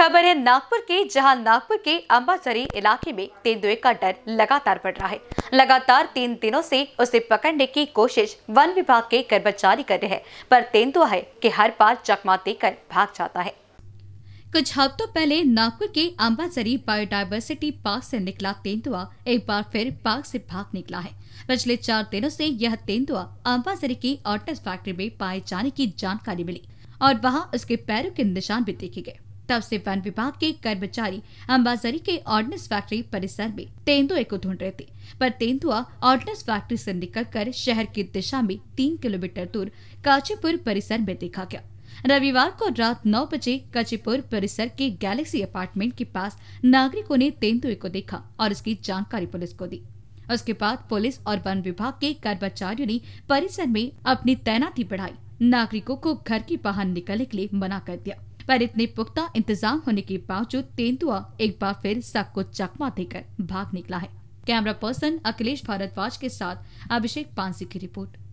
खबर है नागपुर के जहां नागपुर के अम्बासरी इलाके में तेंदुए का डर लगातार बढ़ रहा है लगातार तीन दिनों से उसे पकड़ने की कोशिश वन विभाग के कर्मचारी कर रहे हैं पर तेंदुआ है कि हर बार चकमा देकर भाग जाता है कुछ हफ्तों पहले नागपुर के अम्बासरी बायोडायवर्सिटी पार्क से निकला तेंदुआ एक बार फिर पार्क से भाग निकला है पिछले चार दिनों से यह तेंदुआ अम्बासरी की ऑटस फैक्ट्री में पाए जाने की जानकारी मिली और वहां उसके पैरों के निशान भी देखे गए तब से वन विभाग के कर्मचारी अंबाजरी के ऑर्डिनेंस फैक्ट्री परिसर में तेंदुए को ढूंढ रहे थे पर तेंदुआ ऑर्डिनेंस फैक्ट्री से निकलकर शहर की दिशा में तीन किलोमीटर दूर काचीपुर परिसर में देखा गया रविवार को रात नौ बजे काचीपुर परिसर के गैलेक्सी अपार्टमेंट के पास नागरिकों ने तेंदुए को देखा और उसकी जानकारी पुलिस को दी उसके बाद पुलिस और वन विभाग के कर्मचारियों ने परिसर में अपनी तैनाती बढ़ाई नागरिकों को घर के बाहर निकलने के लिए मना कर दिया पर इतने पुख्ता इंतजाम होने के बावजूद तेंदुआ एक बार फिर सबको चकमा देकर भाग निकला है कैमरा पर्सन अखिलेश भारद्वाज के साथ अभिषेक पांसी की रिपोर्ट